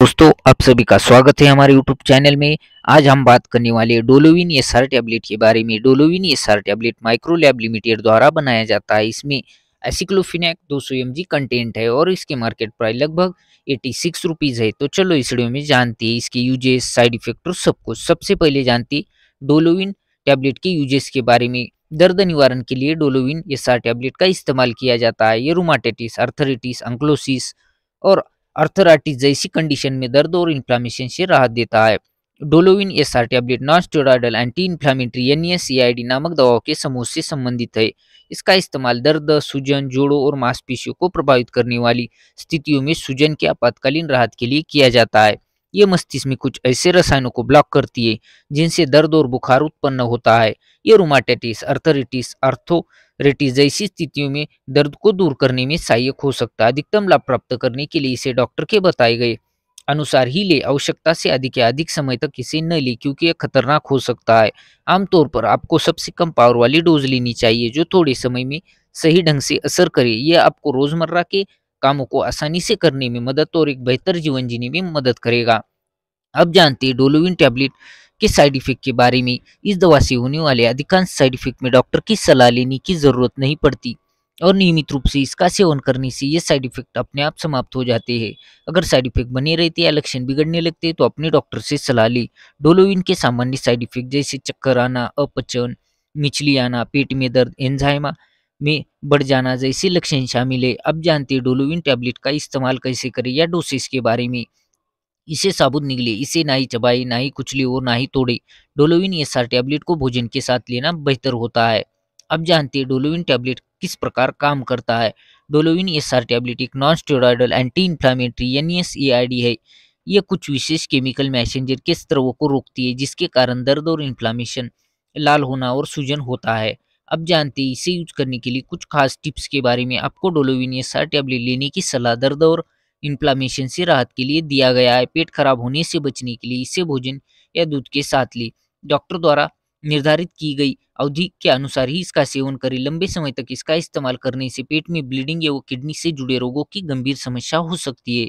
दोस्तों आप सभी का स्वागत है हमारे YouTube चैनल में आज हम बात करने वाले डोलोविन एस आर टैबलेट के बारे में Dolovin S R tablet Microlab limited द्वारा बनाया जाता है इसमें एसिक्लोफिनेक 200 सौ कंटेंट है और इसके मार्केट प्राइस लगभग 86 सिक्स रुपीज़ है तो चलो इस वीडियो में जानते हैं इसके यूजेस साइड इफेक्ट और सब कुछ सबसे पहले जानती डोलोविन टैबलेट के यूजेस के बारे में दर्द निवारण के लिए डोलोविन एस टैबलेट का इस्तेमाल किया जाता है ये रोमाटेटिस अर्थरिटिस अंक्लोसिस और अर्थराइटिस जैसी कंडीशन में दर्द और इन्फ्लामेशन से राहत देता है Dolovin S R tablet non steroidal anti inflammatory N S नामक दवाओं के समूह से संबंधित है इसका इस्तेमाल दर्द सूजन जोड़ों और मांसपेशियों को प्रभावित करने वाली स्थितियों में सूजन के आपातकालीन राहत के लिए किया जाता है ये मस्तिष्क में कुछ ऐसे रसायनों को ब्लॉक करती है जिनसे दर्द और बुखार उत्पन्न होता है ये रोमाटेटिस अर्थरिटिस अर्थो रेटी जैसी स्थितियों में दर्द को दूर करने में सहायक हो सकता है अधिकतम लाभ प्राप्त करने के लिए इसे डॉक्टर के बताए गए अनुसार ही ले आवश्यकता से अधिक या अधिक समय तक इसे न ले क्योंकि यह खतरनाक हो सकता है आमतौर पर आपको सबसे कम पावर वाली डोज लेनी चाहिए जो थोड़े समय में सही ढंग से असर करे यह आपको रोजमर्रा के कामों को आसानी से करने में मदद और एक बेहतर जीवन जीने में मदद करेगा अब जानते हैं डोलोविन टैबलेट के साइड इफेक्ट के बारे में इस दवा से होने वाले अधिकांश साइड इफेक्ट में डॉक्टर की सलाह लेने की ज़रूरत नहीं पड़ती और नियमित रूप से इसका सेवन करने से ये साइड इफेक्ट अपने आप समाप्त हो जाते हैं अगर साइड इफेक्ट बने रहते या लक्षण बिगड़ने लगते तो अपने डॉक्टर से सलाह ले डोलोविन के सामान्य साइड इफेक्ट जैसे चक्कर आना अपचन मिचली आना पेट में दर्द एंजाइमा में बढ़ जाना जैसे लक्षण शामिल है अब जानते हैं डोलोविन टैबलेट का इस्तेमाल कैसे करें या डोसेस के बारे में इसे साबुत निकले इसे ना ही चबाए ना ही कुचले और ना ही तोड़े डोलोविन एस आर टैबलेट को भोजन के साथ लेना बेहतर होता है अब जानते हैं डोलोविन टैबलेट किस प्रकार काम करता है डोलोविन एस आर टैबलेट एक non steroidal anti inflammatory N S A I D e है यह कुछ विशेष केमिकल मैसेंजर के स्त्रवों को रोकती है जिसके कारण दर्द और इन्फ्लामेशन लाल होना और सूजन होता है अब जानते हैं इसे यूज करने के लिए कुछ खास टिप्स के बारे में आपको डोलोविन एस आर टैबलेट लेने की सलाह दर्द और इन्फ्लामेशन से राहत के लिए दिया गया है पेट खराब होने से बचने के लिए इसे भोजन या दूध के साथ लें डॉक्टर द्वारा निर्धारित की गई अवधि के अनुसार ही इसका सेवन करें लंबे समय तक इसका इस्तेमाल करने से पेट में ब्लीडिंग या किडनी से जुड़े रोगों की गंभीर समस्या हो सकती है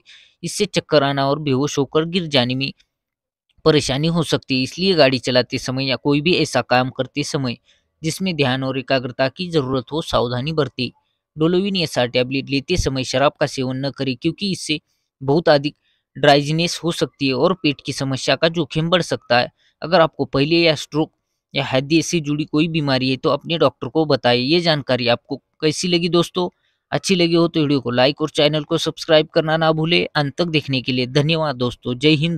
इससे चक्कर आना और बेहोश होकर गिर जाने में परेशानी हो सकती है इसलिए गाड़ी चलाते समय या कोई भी ऐसा काम करते समय जिसमें ध्यान और एकाग्रता की जरूरत हो सावधानी बरती डोलोविन एस टैबलेट लेते समय शराब का सेवन न करें क्योंकि इससे बहुत अधिक ड्राइजनेस हो सकती है और पेट की समस्या का जोखिम बढ़ सकता है अगर आपको पहले या स्ट्रोक या हैदी से जुड़ी कोई बीमारी है तो अपने डॉक्टर को बताएं ये जानकारी आपको कैसी लगी दोस्तों अच्छी लगी हो तो वीडियो को लाइक और चैनल को सब्सक्राइब करना ना भूले अंत तक देखने के लिए धन्यवाद दोस्तों जय हिंद